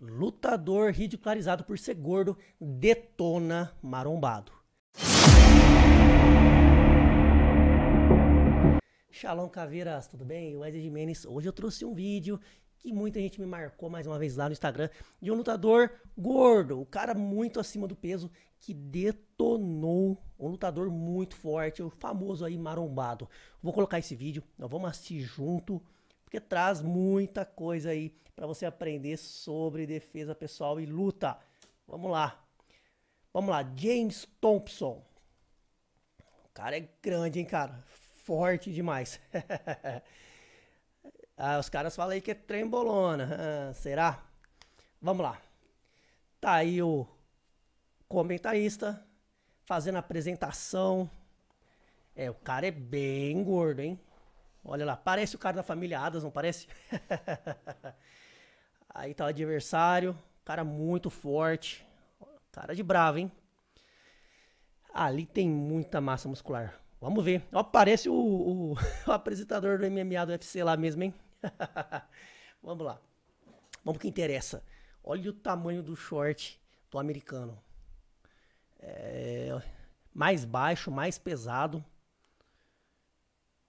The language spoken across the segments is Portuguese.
Lutador ridicularizado por ser gordo detona marombado. Shalom Caveiras, tudo bem? Wesley Jimenez. Hoje eu trouxe um vídeo que muita gente me marcou mais uma vez lá no Instagram de um lutador gordo, o um cara muito acima do peso que detonou um lutador muito forte, o famoso aí marombado. Vou colocar esse vídeo, nós vamos assistir junto porque traz muita coisa aí para você aprender sobre defesa pessoal e luta. Vamos lá. Vamos lá, James Thompson. O cara é grande, hein, cara? Forte demais. ah, os caras falam aí que é trembolona. Ah, será? Vamos lá. Tá aí o comentarista fazendo a apresentação. É, o cara é bem gordo, hein? Olha lá, parece o cara da família Adas, não parece? Aí tá o adversário, cara muito forte, cara de bravo, hein? Ali tem muita massa muscular. Vamos ver. Ó, parece o, o, o apresentador do MMA do UFC lá mesmo, hein? Vamos lá. Vamos pro que interessa. Olha o tamanho do short do americano. É, mais baixo, mais pesado.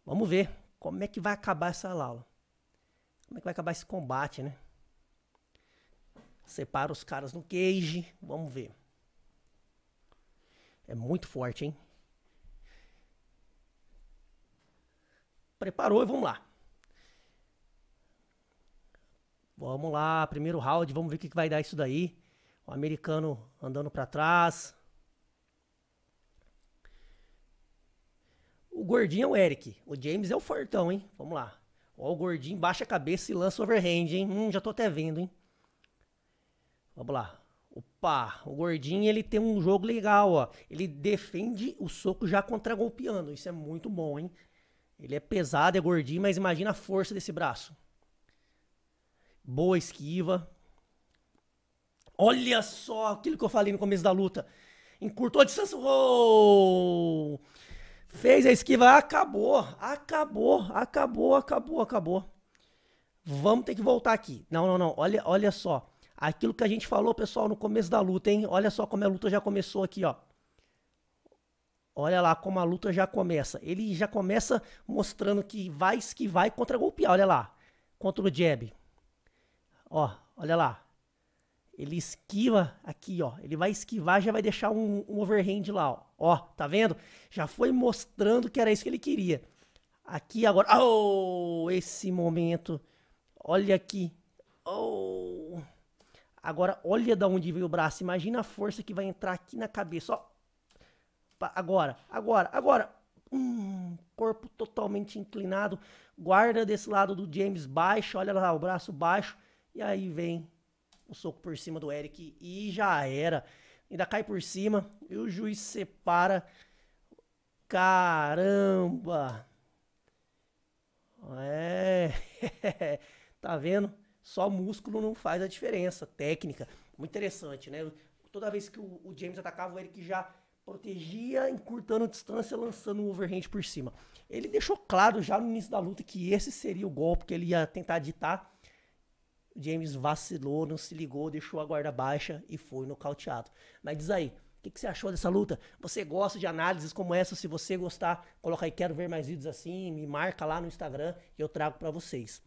Vamos ver como é que vai acabar essa aula? Como é que vai acabar esse combate, né? Separa os caras no cage, vamos ver. É muito forte, hein? Preparou e vamos lá. Vamos lá, primeiro round, vamos ver o que, que vai dar isso daí. O americano andando para trás, O gordinho é o Eric. O James é o fortão, hein? Vamos lá. Ó, o gordinho baixa a cabeça e lança overhand, hein? Hum, já tô até vendo, hein? Vamos lá. Opa, o gordinho ele tem um jogo legal, ó. Ele defende o soco já contra-golpeando. Isso é muito bom, hein? Ele é pesado, é gordinho, mas imagina a força desse braço. Boa esquiva. Olha só aquilo que eu falei no começo da luta. Encurtou a distância. Oh! Fez a esquiva, acabou, acabou, acabou, acabou, acabou. Vamos ter que voltar aqui. Não, não, não. Olha, olha só. Aquilo que a gente falou, pessoal, no começo da luta, hein? Olha só como a luta já começou aqui, ó. Olha lá como a luta já começa. Ele já começa mostrando que vai esquivar e contra-golpear. Olha lá. Contra o jab. Ó, olha lá. Ele esquiva aqui, ó. Ele vai esquivar, já vai deixar um, um overhand lá, ó. Ó, tá vendo? Já foi mostrando que era isso que ele queria. Aqui agora. Oh, esse momento. Olha aqui. Oh. Agora, olha da onde veio o braço. Imagina a força que vai entrar aqui na cabeça. Ó. Agora, agora, agora. Hum, corpo totalmente inclinado. Guarda desse lado do James baixo. Olha lá, o braço baixo. E aí vem o soco por cima do Eric. E já era ainda cai por cima e o juiz separa. Caramba! É, tá vendo? Só músculo não faz a diferença, técnica. Muito interessante, né? Toda vez que o, James atacava, o Eric já protegia, encurtando a distância, lançando um overhand por cima. Ele deixou claro já no início da luta que esse seria o golpe que ele ia tentar ditar James vacilou, não se ligou, deixou a guarda baixa e foi nocauteado. Mas diz aí, o que, que, você achou dessa luta? Você gosta de análises como essa? Se você gostar, coloca aí quero ver mais vídeos assim, me marca lá no Instagram e eu trago para vocês.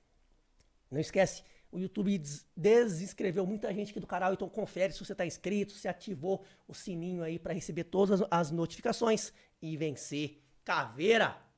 Não esquece, o YouTube des desinscreveu muita gente aqui do canal, então confere se você está inscrito, se ativou o sininho aí para receber todas as notificações e vencer caveira.